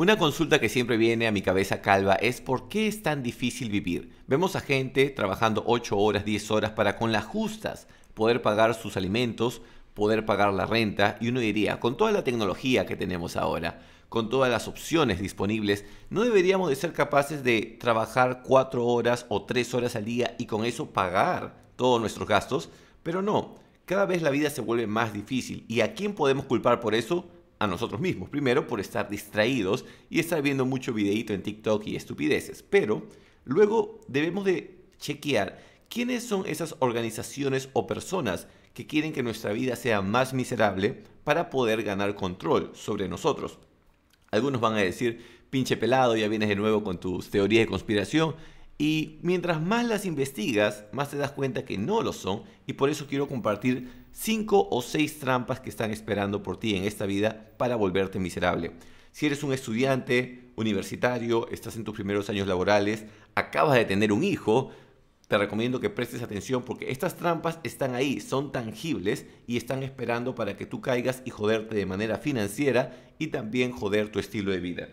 Una consulta que siempre viene a mi cabeza calva es ¿por qué es tan difícil vivir? Vemos a gente trabajando 8 horas, 10 horas para con las justas poder pagar sus alimentos, poder pagar la renta y uno diría, con toda la tecnología que tenemos ahora, con todas las opciones disponibles, ¿no deberíamos de ser capaces de trabajar 4 horas o 3 horas al día y con eso pagar todos nuestros gastos? Pero no, cada vez la vida se vuelve más difícil y ¿a quién podemos culpar por eso? a nosotros mismos. Primero por estar distraídos y estar viendo mucho videito en TikTok y estupideces. Pero luego debemos de chequear quiénes son esas organizaciones o personas que quieren que nuestra vida sea más miserable para poder ganar control sobre nosotros. Algunos van a decir, pinche pelado, ya vienes de nuevo con tus teorías de conspiración. Y mientras más las investigas, más te das cuenta que no lo son. Y por eso quiero compartir cinco o seis trampas que están esperando por ti en esta vida para volverte miserable. Si eres un estudiante universitario, estás en tus primeros años laborales, acabas de tener un hijo, te recomiendo que prestes atención porque estas trampas están ahí, son tangibles y están esperando para que tú caigas y joderte de manera financiera y también joder tu estilo de vida.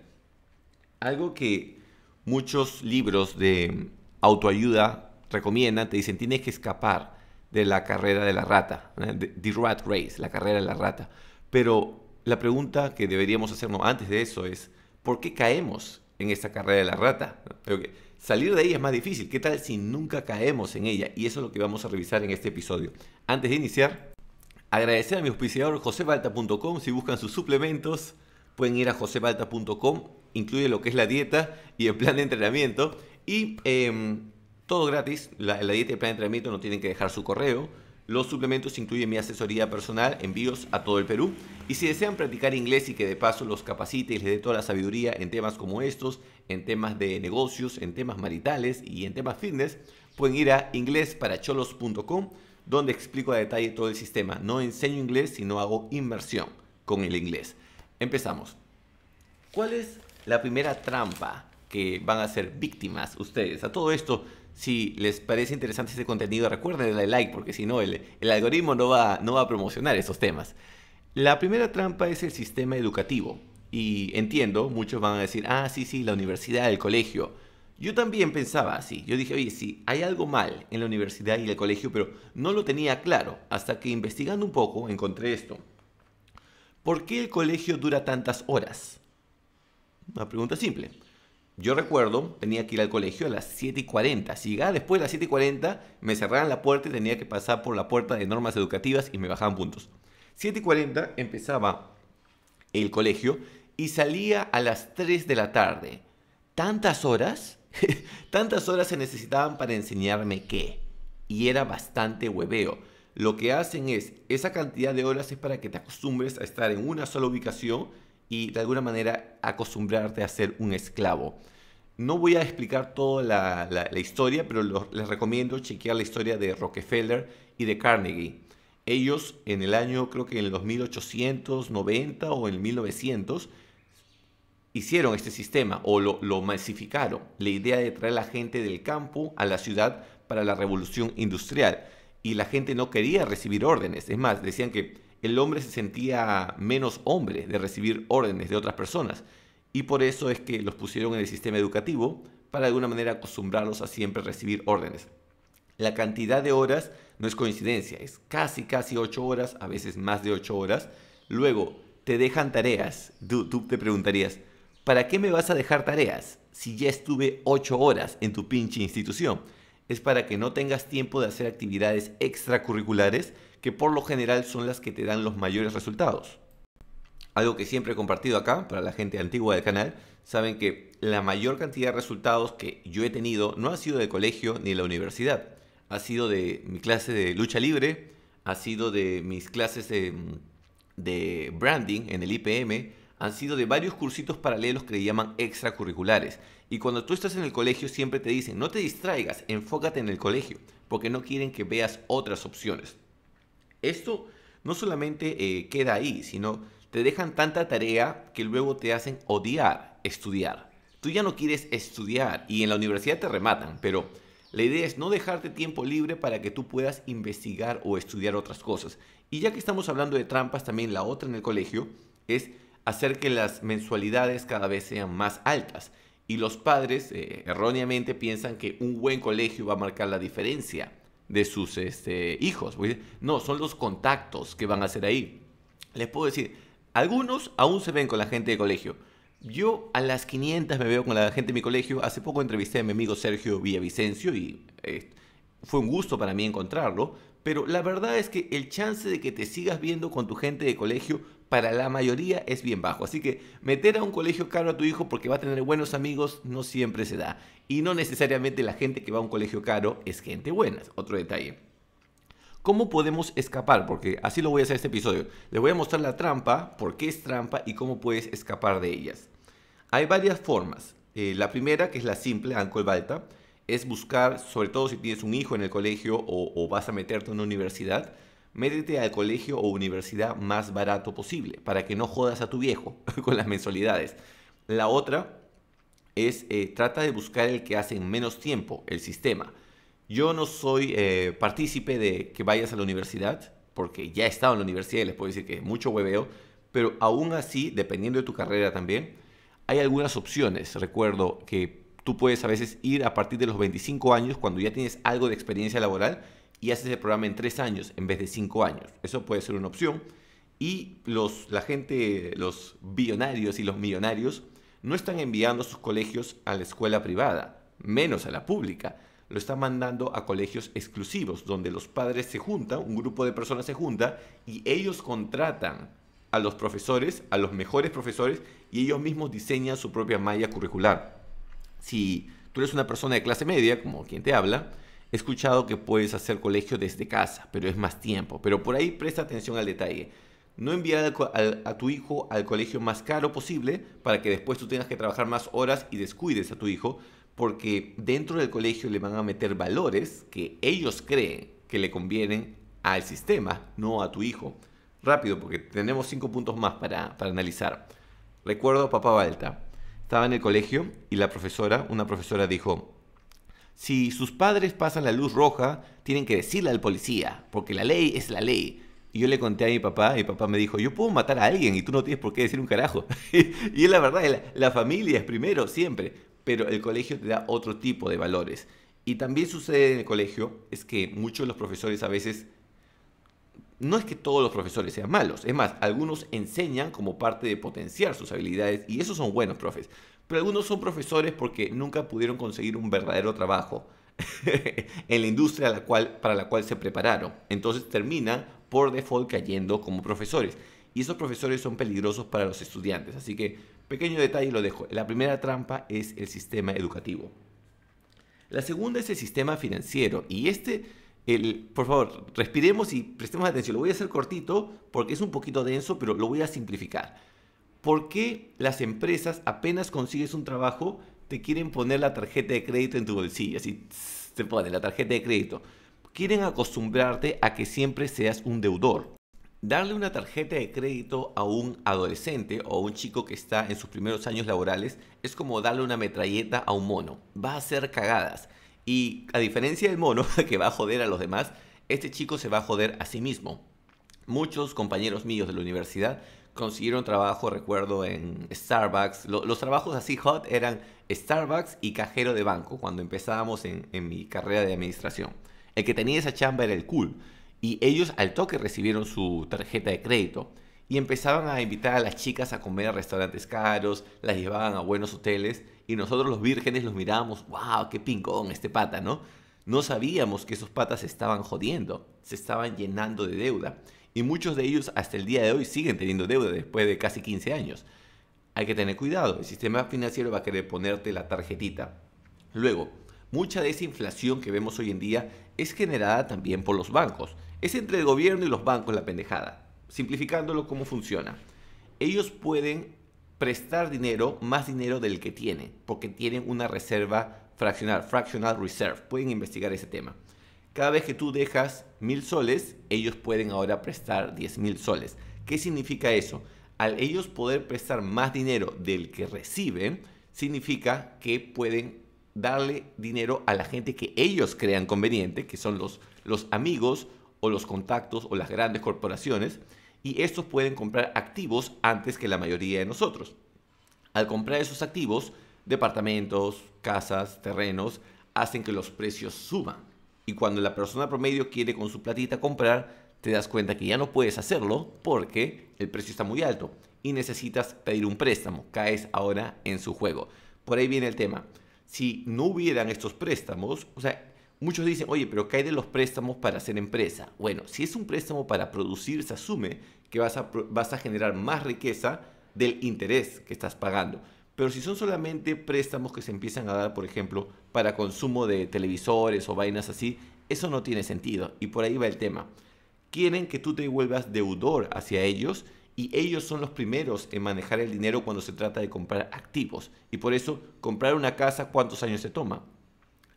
Algo que muchos libros de autoayuda recomiendan, te dicen tienes que escapar, de la carrera de la rata, The Rat Race, la carrera de la rata. Pero la pregunta que deberíamos hacernos antes de eso es, ¿por qué caemos en esta carrera de la rata? que Salir de ella es más difícil. ¿Qué tal si nunca caemos en ella? Y eso es lo que vamos a revisar en este episodio. Antes de iniciar, agradecer a mi auspiciador josebalta.com. Si buscan sus suplementos, pueden ir a josebalta.com. Incluye lo que es la dieta y el plan de entrenamiento. Y... Em, todo gratis, la, dieta y plan de entrenamiento no tienen que dejar su correo. Los suplementos incluyen mi asesoría personal, envíos a todo el Perú. Y si desean practicar inglés y que de paso los capacite y les dé toda la sabiduría en temas como estos, en temas de negocios, en temas maritales y en temas fitness, pueden ir a inglesparacholos.com donde explico a detalle todo el sistema. No enseño inglés, sino hago inmersión con el inglés. Empezamos. ¿Cuál es la primera trampa que van a ser víctimas ustedes? A todo esto, si les parece interesante este contenido, recuerden darle like, porque si no, el, algoritmo no va, no va a promocionar esos temas. La primera trampa es el sistema educativo. Y entiendo, muchos van a decir, ah, sí, sí, la universidad, el colegio. Yo también pensaba así. Yo dije, oye, sí, hay algo mal en la universidad y el colegio, pero no lo tenía claro. Hasta que investigando un poco encontré esto. ¿Por qué el colegio dura tantas horas? Una pregunta simple. Yo recuerdo, tenía que ir al colegio a las 7 y 40. Si llegaba después de las 7 y 40, me cerraban la puerta y tenía que pasar por la puerta de normas educativas y me bajaban puntos. 7 y 40 empezaba el colegio y salía a las 3 de la tarde. ¿Tantas horas? ¿Tantas horas se necesitaban para enseñarme qué? Y era bastante hueveo. Lo que hacen es, esa cantidad de horas es para que te acostumbres a estar en una sola ubicación y de alguna manera acostumbrarte a ser un esclavo. No voy a explicar toda la, historia, pero les recomiendo chequear la historia de Rockefeller y de Carnegie. Ellos en el año, creo que en el 1890 o en 1900, hicieron este sistema o lo, lo masificaron. La idea de traer a la gente del campo a la ciudad para la revolución industrial. Y la gente no quería recibir órdenes. Es más, decían que el hombre se sentía menos hombre de recibir órdenes de otras personas y por eso es que los pusieron en el sistema educativo para de alguna manera acostumbrarlos a siempre recibir órdenes. La cantidad de horas no es coincidencia, es casi, casi ocho horas, a veces más de ocho horas. Luego, te dejan tareas. Tú, te preguntarías, ¿para qué me vas a dejar tareas si ya estuve ocho horas en tu pinche institución? Es para que no tengas tiempo de hacer actividades extracurriculares que por lo general son las que te dan los mayores resultados. Algo que siempre he compartido acá, para la gente antigua del canal, saben que la mayor cantidad de resultados que yo he tenido no ha sido de colegio ni de la universidad. Ha sido de mi clase de lucha libre, ha sido de mis clases de, branding en el IPM, han sido de varios cursitos paralelos que le llaman extracurriculares. Y cuando tú estás en el colegio siempre te dicen, no te distraigas, enfócate en el colegio, porque no quieren que veas otras opciones. Esto no solamente eh, queda ahí, sino te dejan tanta tarea que luego te hacen odiar estudiar. Tú ya no quieres estudiar y en la universidad te rematan, pero la idea es no dejarte tiempo libre para que tú puedas investigar o estudiar otras cosas. Y ya que estamos hablando de trampas, también la otra en el colegio es hacer que las mensualidades cada vez sean más altas. Y los padres eh, erróneamente piensan que un buen colegio va a marcar la diferencia de sus este, hijos. No, son los contactos que van a hacer ahí. Les puedo decir, algunos aún se ven con la gente de colegio. Yo a las 500 me veo con la gente de mi colegio. Hace poco entrevisté a mi amigo Sergio Villavicencio y eh, fue un gusto para mí encontrarlo. Pero la verdad es que el chance de que te sigas viendo con tu gente de colegio para la mayoría es bien bajo. Así que meter a un colegio caro a tu hijo porque va a tener buenos amigos no siempre se da. Y no necesariamente la gente que va a un colegio caro es gente buena. otro detalle. ¿Cómo podemos escapar? Porque así lo voy a hacer este episodio. Les voy a mostrar la trampa, por qué es trampa y cómo puedes escapar de ellas. Hay varias formas. Eh, la primera, que es la simple, Ancol Balta, es buscar, sobre todo si tienes un hijo en el colegio o, o vas a meterte en una universidad, métete al colegio o universidad más barato posible para que no jodas a tu viejo con las mensualidades. La otra es eh, trata de buscar el que hace en menos tiempo el sistema. Yo no soy eh, partícipe de que vayas a la universidad, porque ya he estado en la universidad y les puedo decir que es mucho hueveo, pero aún así, dependiendo de tu carrera también, hay algunas opciones. Recuerdo que tú puedes a veces ir a partir de los 25 años, cuando ya tienes algo de experiencia laboral, y haces el programa en tres años en vez de cinco años. Eso puede ser una opción. Y la gente, los billonarios y los millonarios, no están enviando sus colegios a la escuela privada, menos a la pública. Lo están mandando a colegios exclusivos, donde los padres se juntan, un grupo de personas se junta y ellos contratan a los profesores, a los mejores profesores, y ellos mismos diseñan su propia malla curricular. Si tú eres una persona de clase media, como quien te habla, He escuchado que puedes hacer colegio desde casa, pero es más tiempo. Pero por ahí presta atención al detalle. No enviar a, tu hijo al colegio más caro posible para que después tú tengas que trabajar más horas y descuides a tu hijo, porque dentro del colegio le van a meter valores que ellos creen que le convienen al sistema, no a tu hijo. Rápido, porque tenemos cinco puntos más para, analizar. Recuerdo a papá Balta. Estaba en el colegio y la profesora, una profesora dijo, si sus padres pasan la luz roja, tienen que decirle al policía, porque la ley es la ley. Y yo le conté a mi papá, y mi papá me dijo, yo puedo matar a alguien y tú no tienes por qué decir un carajo. y es la verdad, la, la familia es primero, siempre, pero el colegio te da otro tipo de valores. Y también sucede en el colegio, es que muchos de los profesores a veces no es que todos los profesores sean malos, es más, algunos enseñan como parte de potenciar sus habilidades y esos son buenos profes, pero algunos son profesores porque nunca pudieron conseguir un verdadero trabajo en la industria para la cual se prepararon. Entonces terminan por default cayendo como profesores. Y esos profesores son peligrosos para los estudiantes. Así que pequeño detalle lo dejo. La primera trampa es el sistema educativo. La segunda es el sistema financiero. Y este, el, por favor, respiremos y prestemos atención. Lo voy a hacer cortito porque es un poquito denso, pero lo voy a simplificar. ¿Por qué las empresas apenas consigues un trabajo te quieren poner la tarjeta de crédito en tu bolsillo? Así te ponen la tarjeta de crédito. Quieren acostumbrarte a que siempre seas un deudor. Darle una tarjeta de crédito a un adolescente o a un chico que está en sus primeros años laborales es como darle una metralleta a un mono. Va a hacer cagadas. Y a diferencia del mono que va a joder a los demás, este chico se va a joder a sí mismo. Muchos compañeros míos de la universidad consiguieron trabajo, recuerdo, en Starbucks. los trabajos así hot eran Starbucks y cajero de banco cuando empezábamos en, mi carrera de administración. El que tenía esa chamba era el cool. Y ellos al toque recibieron su tarjeta de crédito y empezaban a invitar a las chicas a comer a restaurantes caros, las llevaban a buenos hoteles y nosotros los vírgenes los mirábamos, wow, qué pingón este pata, ¿no? No sabíamos que esos patas se estaban jodiendo, se estaban llenando de deuda y muchos de ellos hasta el día de hoy siguen teniendo deuda después de casi 15 años. Hay que tener cuidado, el sistema financiero va a querer ponerte la tarjetita. Luego, mucha de esa inflación que vemos hoy en día es generada también por los bancos. Es entre el gobierno y los bancos la pendejada. Simplificándolo, ¿cómo funciona? Ellos pueden prestar dinero, más dinero del que tienen, porque tienen una reserva fraccional, fractional reserve. Pueden investigar ese tema. Cada vez que tú dejas mil soles, ellos pueden ahora prestar diez mil soles. ¿Qué significa eso? Al ellos poder prestar más dinero del que reciben, significa que pueden darle dinero a la gente que ellos crean conveniente, que son los, los amigos o los contactos o las grandes corporaciones, y estos pueden comprar activos antes que la mayoría de nosotros. Al comprar esos activos, departamentos, casas, terrenos, hacen que los precios suban. Y cuando la persona promedio quiere con su platita comprar, te das cuenta que ya no puedes hacerlo porque el precio está muy alto y necesitas pedir un préstamo. Caes ahora en su juego. Por ahí viene el tema. Si no hubieran estos préstamos, o sea, muchos dicen, oye, pero cae de los préstamos para hacer empresa? Bueno, si es un préstamo para producir, se asume que vas a, vas a generar más riqueza del interés que estás pagando. Pero si son solamente préstamos que se empiezan a dar, por ejemplo, para consumo de televisores o vainas así, eso no tiene sentido. Y por ahí va el tema. Quieren que tú te vuelvas deudor hacia ellos y ellos son los primeros en manejar el dinero cuando se trata de comprar activos. Y por eso, comprar una casa, ¿cuántos años se toma?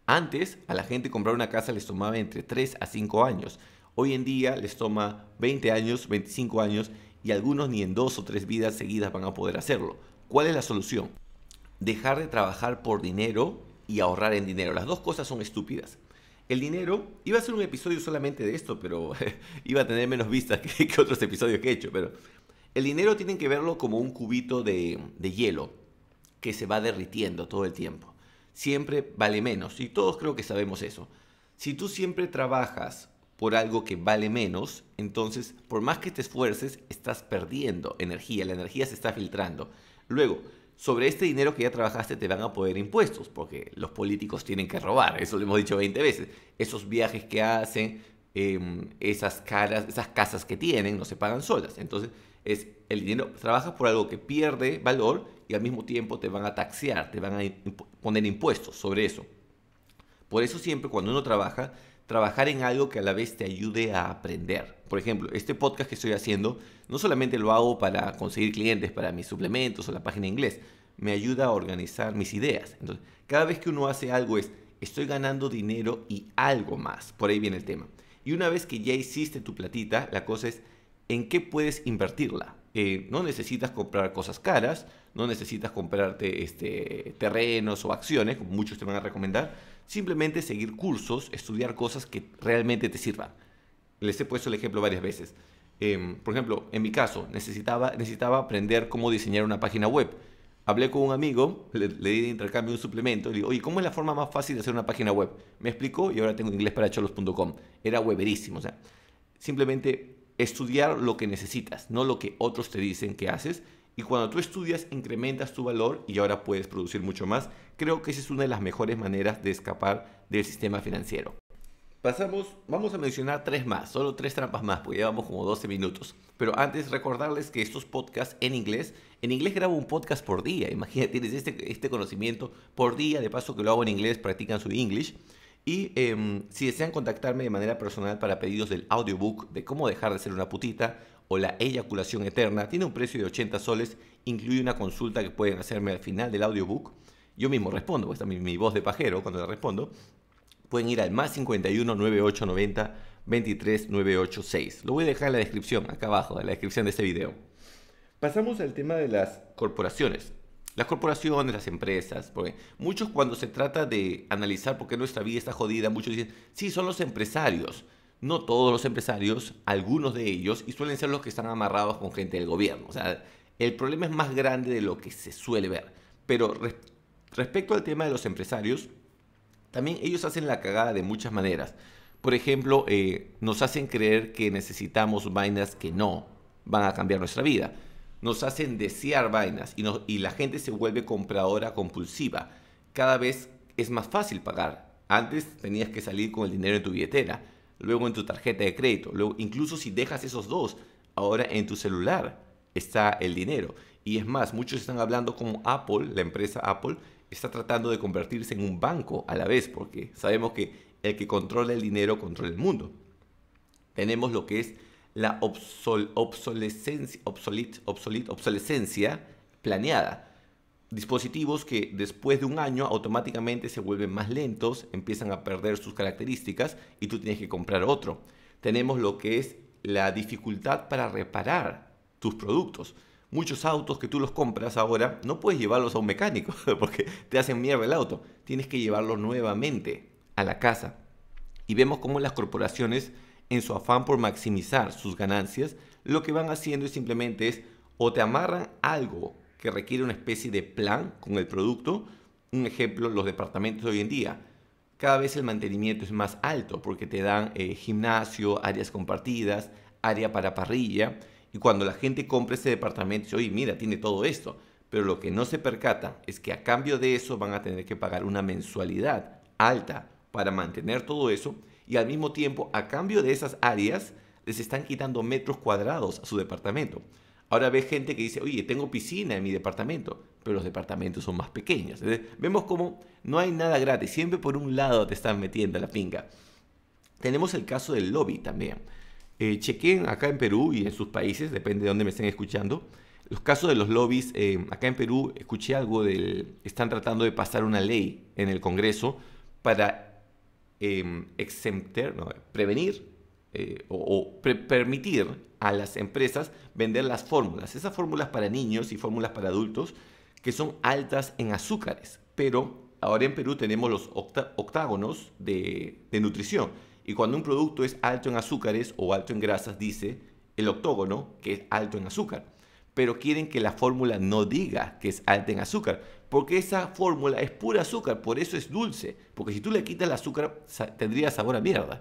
Antes, a la gente comprar una casa les tomaba entre 3 a 5 años. Hoy en día les toma 20 años, 25 años y algunos ni en dos o tres vidas seguidas van a poder hacerlo. ¿Cuál es la solución? Dejar de trabajar por dinero y ahorrar en dinero. Las dos cosas son estúpidas. El dinero, iba a ser un episodio solamente de esto, pero iba a tener menos vistas que, otros episodios que he hecho. Pero el dinero tienen que verlo como un cubito de hielo que se va derritiendo todo el tiempo. Siempre vale menos y todos creo que sabemos eso. Si tú siempre trabajas por algo que vale menos, entonces por más que te esfuerces, estás perdiendo energía, la energía se está filtrando. Luego, sobre este dinero que ya trabajaste te van a poder impuestos, porque los políticos tienen que robar, eso lo hemos dicho 20 veces. Esos viajes que hacen, em, esas, caras, esas casas que tienen, no se pagan solas. Entonces, es el dinero, trabajas por algo que pierde valor y al mismo tiempo te van a taxear, te van a poner impuestos sobre eso. Por eso siempre cuando uno trabaja trabajar en algo que a la vez te ayude a aprender. Por ejemplo, este podcast que estoy haciendo no solamente lo hago para conseguir clientes para mis suplementos o la página en inglés, me ayuda a organizar mis ideas. Entonces, cada vez que uno hace algo es, estoy ganando dinero y algo más. Por ahí viene el tema. Y una vez que ya hiciste tu platita, la cosa es, ¿en qué puedes invertirla? Eh, no necesitas comprar cosas caras, no necesitas comprarte este, terrenos o acciones, como muchos te van a recomendar, simplemente seguir cursos, estudiar cosas que realmente te sirvan. Les he puesto el ejemplo varias veces. Em, por ejemplo, en mi caso, necesitaba, necesitaba aprender cómo diseñar una página web. Hablé con un amigo, le, di de intercambio un suplemento, le digo, oye, ¿cómo es la forma más fácil de hacer una página web? Me explicó y ahora tengo inglés para cholos.com. Era weberísimo, o sea, simplemente estudiar lo que necesitas, no lo que otros te dicen que haces y cuando tú estudias, incrementas tu valor y ahora puedes producir mucho más. Creo que esa es una de las mejores maneras de escapar del sistema financiero. Pasamos, vamos a mencionar tres más, solo tres trampas más, porque llevamos como 12 minutos. Pero antes recordarles que estos podcasts en inglés, en inglés grabo un podcast por día, imagínate, tienes este, este conocimiento por día, de paso que lo hago en inglés, practican su English. Y em, si desean contactarme de manera personal para pedidos del audiobook de cómo dejar de ser una putita o la eyaculación eterna, tiene un precio de 80 soles, incluye una consulta que pueden hacerme al final del audiobook. Yo mismo respondo, pues también mi, voz de pajero cuando la respondo. Pueden ir al más 51 9890 23986. Lo voy a dejar en la descripción, acá abajo, en la descripción de este video. Pasamos al tema de las corporaciones. Las corporaciones, las empresas, porque muchos cuando se trata de analizar por qué nuestra vida está jodida, muchos dicen, sí, son los empresarios no todos los empresarios, algunos de ellos, y suelen ser los que están amarrados con gente del gobierno. O sea, el problema es más grande de lo que se suele ver. Pero respecto al tema de los empresarios, también ellos hacen la cagada de muchas maneras. Por ejemplo, eh, nos hacen creer que necesitamos vainas que no van a cambiar nuestra vida. Nos hacen desear vainas y, y la gente se vuelve compradora compulsiva. Cada vez es más fácil pagar. Antes tenías que salir con el dinero en tu billetera luego en tu tarjeta de crédito, incluso si dejas esos dos, ahora en tu celular está el dinero. Y es más, muchos están hablando como Apple, la empresa Apple, está tratando de convertirse en un banco a la vez, porque sabemos que el que controla el dinero controla el mundo. Tenemos lo que es la obsolescencia planeada dispositivos que después de un año automáticamente se vuelven más lentos, empiezan a perder sus características y tú tienes que comprar otro. Tenemos lo que es la dificultad para reparar tus productos. Muchos autos que tú los compras ahora no puedes llevarlos a un mecánico porque te hacen mierda el auto. Tienes que llevarlos nuevamente a la casa. Y vemos cómo las corporaciones, en su afán por maximizar sus ganancias, lo que van haciendo es simplemente es o te amarran algo que requiere una especie de plan con el producto. Un ejemplo, los departamentos de hoy en día. Cada vez el mantenimiento es más alto porque te dan eh, gimnasio, áreas compartidas, área para parrilla. Y cuando la gente compra ese departamento, dice, oye, mira, tiene todo esto. Pero lo que no se percata es que a cambio de eso van a tener que pagar una mensualidad alta para mantener todo eso. Y al mismo tiempo, a cambio de esas áreas, les están quitando metros cuadrados a su departamento. Ahora ves gente que dice, oye, tengo piscina en mi departamento, pero los departamentos son más pequeños. vemos como no hay nada gratis, siempre por un lado te están metiendo la pinga. Tenemos el caso del lobby también. Eh, chequen acá en Perú y en sus países, depende de dónde me estén escuchando. Los casos de los lobbies, eh, acá en Perú escuché algo del, están tratando de pasar una ley en el Congreso para eh, prevenir eh, o, permitir a las empresas vender las fórmulas, esas fórmulas para niños y fórmulas para adultos que son altas en azúcares, pero ahora en Perú tenemos los octágonos de, de nutrición y cuando un producto es alto en azúcares o alto en grasas dice el octógono que es alto en azúcar, pero quieren que la fórmula no diga que es alta en azúcar, porque esa fórmula es pura azúcar, por eso es dulce, porque si tú le quitas el azúcar tendría sabor a mierda.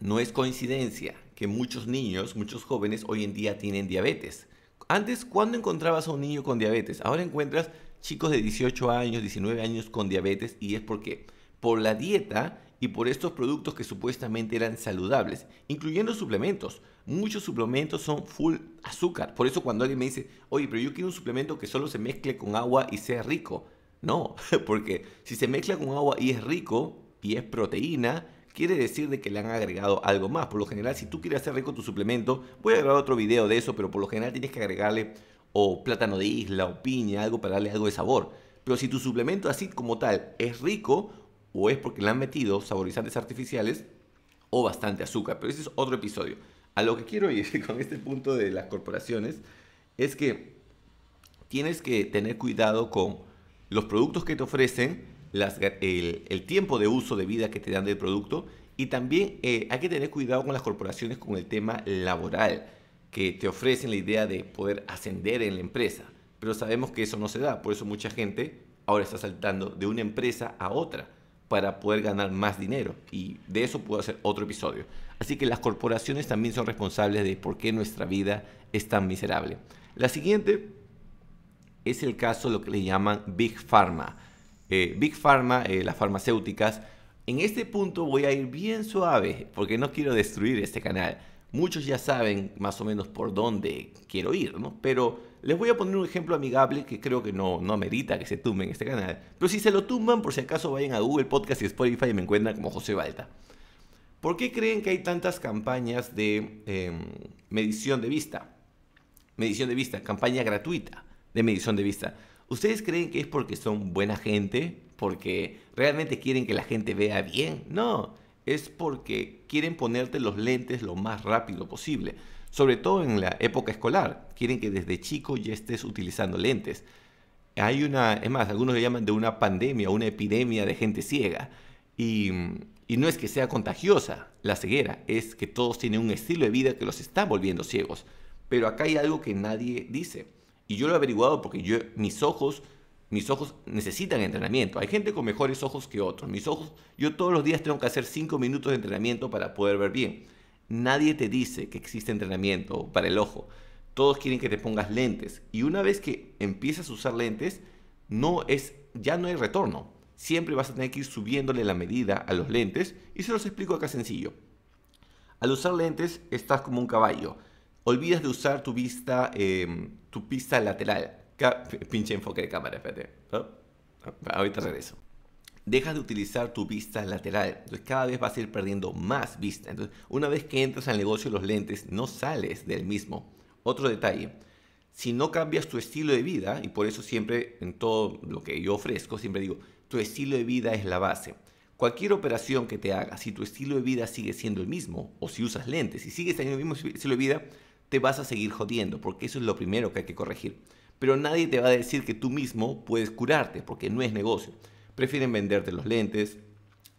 No es coincidencia que muchos niños, muchos jóvenes hoy en día tienen diabetes. Antes, ¿cuándo encontrabas a un niño con diabetes? Ahora encuentras chicos de 18 años, 19 años con diabetes y es porque por la dieta y por estos productos que supuestamente eran saludables, incluyendo suplementos. Muchos suplementos son full azúcar. Por eso cuando alguien me dice, oye, pero yo quiero un suplemento que solo se mezcle con agua y sea rico. No, porque si se mezcla con agua y es rico y es proteína, quiere decir de que le han agregado algo más. Por lo general, si tú quieres hacer rico tu suplemento, voy a grabar otro video de eso, pero por lo general tienes que agregarle o plátano de isla o piña, algo para darle algo de sabor. Pero si tu suplemento así como tal es rico, o es porque le han metido saborizantes artificiales o bastante azúcar. Pero ese es otro episodio. A lo que quiero ir con este punto de las corporaciones es que tienes que tener cuidado con los productos que te ofrecen el, tiempo de uso de vida que te dan del producto y también eh, hay que tener cuidado con las corporaciones con el tema laboral, que te ofrecen la idea de poder ascender en la empresa, pero sabemos que eso no se da, por eso mucha gente ahora está saltando de una empresa a otra para poder ganar más dinero. Y de eso puedo hacer otro episodio. Así que las corporaciones también son responsables de por qué nuestra vida es tan miserable. La siguiente es el caso de lo que le llaman Big Pharma. Eh, Big Pharma, eh, las farmacéuticas. En este punto voy a ir bien suave porque no quiero destruir este canal. Muchos ya saben más o menos por dónde quiero ir, ¿no? Pero les voy a poner un ejemplo amigable que creo que no, no amerita que se tumben este canal. Pero si se lo tumban, por si acaso vayan a Google Podcast y Spotify y me encuentran como José Balta. ¿Por qué creen que hay tantas campañas de em, medición de vista? Medición de vista, campaña gratuita de medición de vista. ¿Ustedes creen que es porque son buena gente? ¿Porque realmente quieren que la gente vea bien? No, es porque quieren ponerte los lentes lo más rápido posible. Sobre todo en la época escolar. Quieren que desde chico ya estés utilizando lentes. Hay una, es más, algunos le llaman de una pandemia, una epidemia de gente ciega. Y, y no es que sea contagiosa la ceguera, es que todos tienen un estilo de vida que los está volviendo ciegos. Pero acá hay algo que nadie dice y yo lo he averiguado porque mis ojos, mis ojos necesitan entrenamiento. Hay gente con mejores ojos que otros. Mis ojos, yo todos los días tengo que hacer 5 minutos de entrenamiento para poder ver bien. Nadie te dice que existe entrenamiento para el ojo. Todos quieren que te pongas lentes. Y una vez que empiezas a usar lentes, no es, ya no hay retorno. Siempre vas a tener que ir subiéndole la medida a los lentes y se los explico acá sencillo. Al usar lentes estás como un caballo Olvidas de usar tu vista, em, tu pista lateral. pinche enfoque de cámara, espérate. Ah, ahorita regreso. Dejas de utilizar tu vista lateral. Entonces cada vez vas a ir perdiendo más vista. Entonces una vez que entras al negocio de los lentes, no sales del mismo. Otro detalle. Si no cambias tu estilo de vida, y por eso siempre en todo lo que yo ofrezco, siempre digo, tu estilo de vida es la base. Cualquier operación que te hagas, si tu estilo de vida sigue siendo el mismo, o si usas lentes y sigues teniendo el mismo estilo de vida, te vas a seguir jodiendo, porque eso es lo primero que hay que corregir. Pero nadie te va a decir que tú mismo puedes curarte, porque no es negocio. Prefieren venderte los lentes,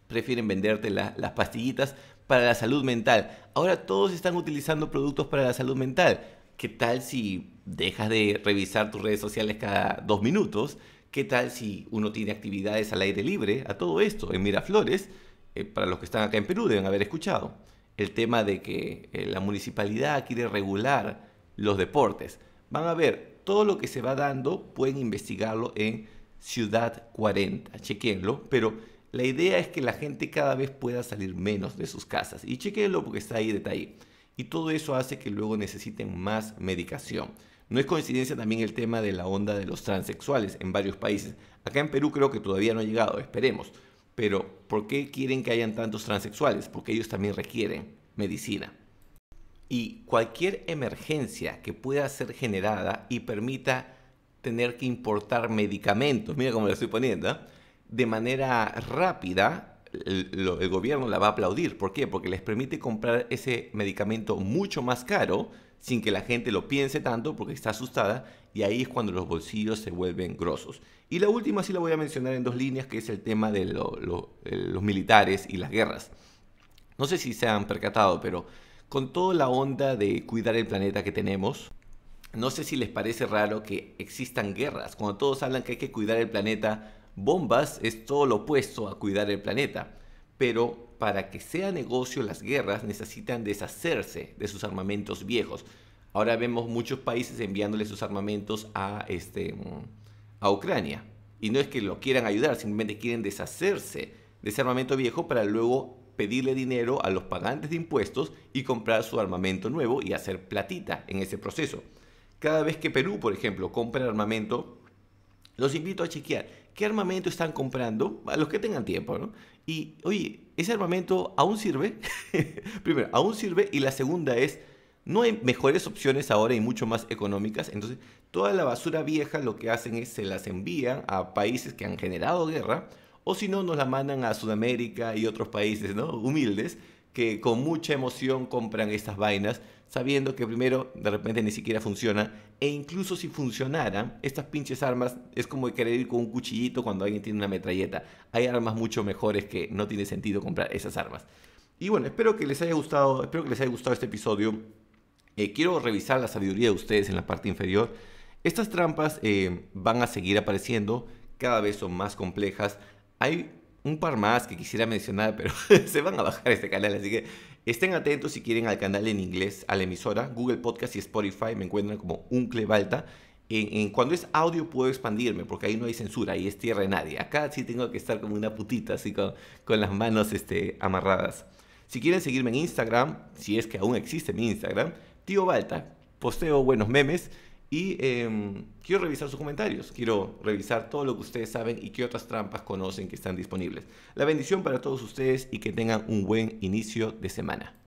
prefieren venderte las pastillitas para la salud mental. Ahora todos están utilizando productos para la salud mental. ¿Qué tal si dejas de revisar tus redes sociales cada dos minutos? ¿Qué tal si uno tiene actividades al aire libre? A todo esto, en Miraflores, eh, para los que están acá en Perú deben haber escuchado el tema de que eh, la municipalidad quiere regular los deportes. Van a ver todo lo que se va dando, pueden investigarlo en Ciudad 40, chequenlo, pero la idea es que la gente cada vez pueda salir menos de sus casas y chequenlo porque está ahí detalle. Y todo eso hace que luego necesiten más medicación. No es coincidencia también el tema de la onda de los transexuales en varios países. Acá en Perú creo que todavía no ha llegado, esperemos. Pero, ¿por qué quieren que hayan tantos transexuales? Porque ellos también requieren medicina. Y cualquier emergencia que pueda ser generada y permita tener que importar medicamentos, mira cómo lo estoy poniendo, ¿eh? de manera rápida, el, gobierno la va a aplaudir. ¿Por qué? Porque les permite comprar ese medicamento mucho más caro sin que la gente lo piense tanto porque está asustada y ahí es cuando los bolsillos se vuelven grosos. Y la última sí la voy a mencionar en dos líneas, que es el tema de los militares y las guerras. No sé si se han percatado, pero con toda la onda de cuidar el planeta que tenemos, no sé si les parece raro que existan guerras. Cuando todos hablan que hay que cuidar el planeta, bombas es todo lo opuesto a cuidar el planeta pero para que sea negocio las guerras necesitan deshacerse de sus armamentos viejos. Ahora vemos muchos países enviándole sus armamentos este, a, Ucrania. Y no es que lo quieran ayudar, simplemente quieren deshacerse de ese armamento viejo para luego pedirle dinero a los pagantes de impuestos y comprar su armamento nuevo y hacer platita en ese proceso. Cada vez que Perú, por ejemplo, compra armamento, los invito a chequear qué armamento están comprando, a los que tengan tiempo, ¿no? Y, oye, ¿ese armamento aún sirve? Primero, aún sirve y la segunda es, no hay mejores opciones ahora y mucho más económicas. Entonces, toda la basura vieja lo que hacen es se las envían a países que han generado guerra o si no, nos la mandan a Sudamérica y otros países, ¿no? Humildes que con mucha emoción compran estas vainas, sabiendo que primero de repente ni siquiera funciona e incluso si funcionaran, estas pinches armas es como querer ir con un cuchillito cuando alguien tiene una metralleta. Hay armas mucho mejores que no tiene sentido comprar esas armas. Y bueno, espero que les haya gustado, espero que les haya gustado este episodio. Eh, quiero revisar la sabiduría de ustedes en la parte inferior. Estas trampas eh, van a seguir apareciendo, cada vez son más complejas. Hay un par más que quisiera mencionar, pero se van a bajar este canal, así que Estén atentos si quieren al canal en inglés, a la emisora, Google Podcast y Spotify me encuentran como Uncle Balta. En, cuando es audio puedo expandirme porque ahí no hay censura, ahí es tierra de nadie. Acá sí tengo que estar como una putita, así con, las manos este, amarradas. Si quieren seguirme en Instagram, si es que aún existe mi Instagram, tío Balta, posteo buenos memes y em, quiero revisar sus comentarios, quiero revisar todo lo que ustedes saben y qué otras trampas conocen que están disponibles. La bendición para todos ustedes y que tengan un buen inicio de semana.